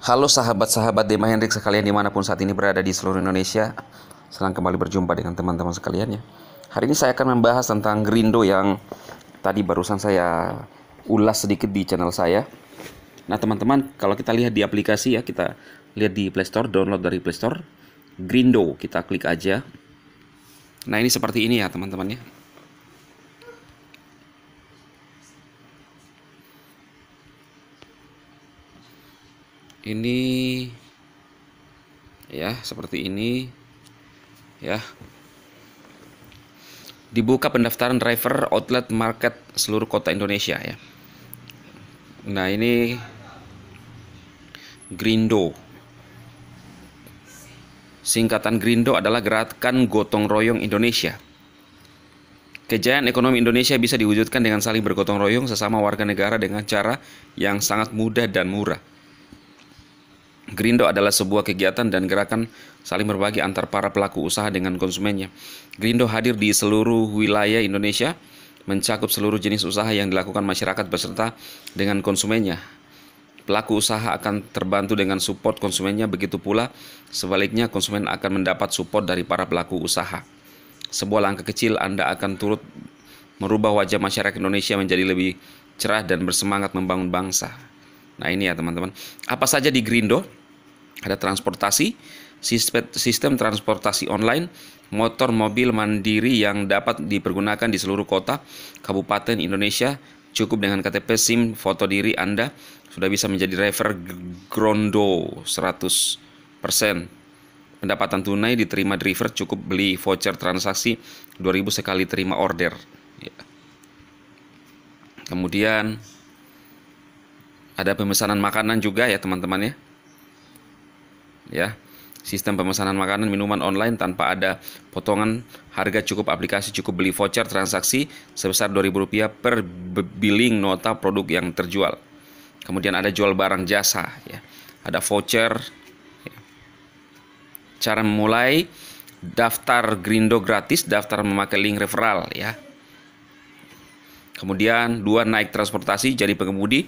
Halo sahabat-sahabat Dema Hendrik sekalian dimanapun saat ini berada di seluruh Indonesia. Senang kembali berjumpa dengan teman-teman sekalian ya. Hari ini saya akan membahas tentang Grindo yang tadi barusan saya ulas sedikit di channel saya. Nah teman-teman kalau kita lihat di aplikasi ya kita lihat di Playstore, download dari Playstore Grindo kita klik aja. Nah ini seperti ini ya teman-teman ya. ini ya seperti ini ya dibuka pendaftaran driver outlet market seluruh kota Indonesia ya. Nah ini Grindo. Singkatan Grindo adalah Gerakan Gotong Royong Indonesia. Kejayaan ekonomi Indonesia bisa diwujudkan dengan saling bergotong royong sesama warga negara dengan cara yang sangat mudah dan murah. Grindo adalah sebuah kegiatan dan gerakan saling berbagi antar para pelaku usaha dengan konsumennya. Grindo hadir di seluruh wilayah Indonesia, mencakup seluruh jenis usaha yang dilakukan masyarakat beserta dengan konsumennya. Pelaku usaha akan terbantu dengan support konsumennya, begitu pula sebaliknya konsumen akan mendapat support dari para pelaku usaha. Sebuah langkah kecil Anda akan turut merubah wajah masyarakat Indonesia menjadi lebih cerah dan bersemangat membangun bangsa. Nah ini ya teman-teman, apa saja di Grindo? ada transportasi, sistem transportasi online, motor mobil mandiri yang dapat dipergunakan di seluruh kota, kabupaten Indonesia, cukup dengan KTP SIM, foto diri Anda, sudah bisa menjadi driver Grondo 100%. Pendapatan tunai diterima driver cukup beli voucher transaksi 2000 sekali terima order. Ya. Kemudian ada pemesanan makanan juga ya teman-teman ya ya sistem pemesanan makanan minuman online tanpa ada potongan harga cukup aplikasi cukup beli voucher transaksi sebesar Rp2.000 per billing nota produk yang terjual. Kemudian ada jual barang jasa ya. Ada voucher. Ya. Cara memulai daftar Grindo gratis, daftar memakai link referral ya. Kemudian dua naik transportasi jadi pengemudi,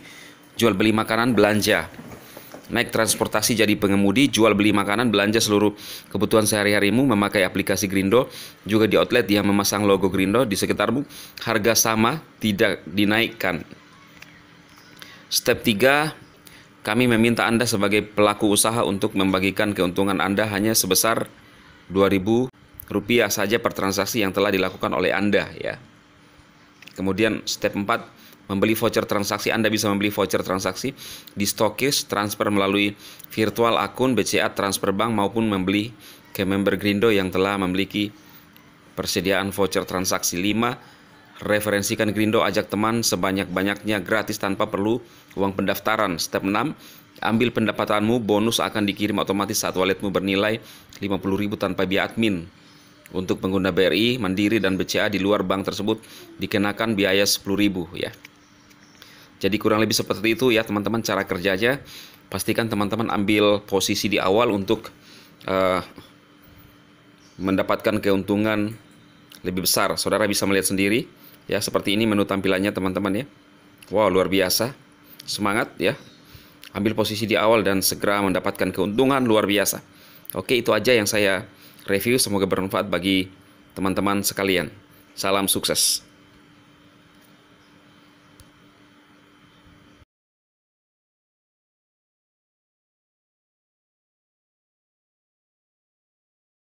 jual beli makanan, belanja naik transportasi jadi pengemudi, jual beli makanan, belanja seluruh kebutuhan sehari-harimu memakai aplikasi Grindo, juga di outlet yang memasang logo Grindo di sekitarmu, harga sama, tidak dinaikkan. Step 3, kami meminta Anda sebagai pelaku usaha untuk membagikan keuntungan Anda hanya sebesar 2000 rupiah saja per transaksi yang telah dilakukan oleh Anda ya. Kemudian step 4 membeli voucher transaksi, Anda bisa membeli voucher transaksi di stokis, transfer melalui virtual akun BCA transfer bank maupun membeli ke member Grindo yang telah memiliki persediaan voucher transaksi 5 Referensikan Grindo ajak teman sebanyak-banyaknya gratis tanpa perlu uang pendaftaran. Step 6, ambil pendapatanmu, bonus akan dikirim otomatis saat walletmu bernilai 50.000 tanpa biaya admin. Untuk pengguna BRI, Mandiri dan BCA di luar bank tersebut dikenakan biaya 10.000 ya. Jadi kurang lebih seperti itu ya teman-teman cara kerjanya. Pastikan teman-teman ambil posisi di awal untuk uh, mendapatkan keuntungan lebih besar. Saudara bisa melihat sendiri ya seperti ini menu tampilannya teman-teman ya. Wow, luar biasa. Semangat ya. Ambil posisi di awal dan segera mendapatkan keuntungan luar biasa. Oke, itu aja yang saya review semoga bermanfaat bagi teman-teman sekalian. Salam sukses.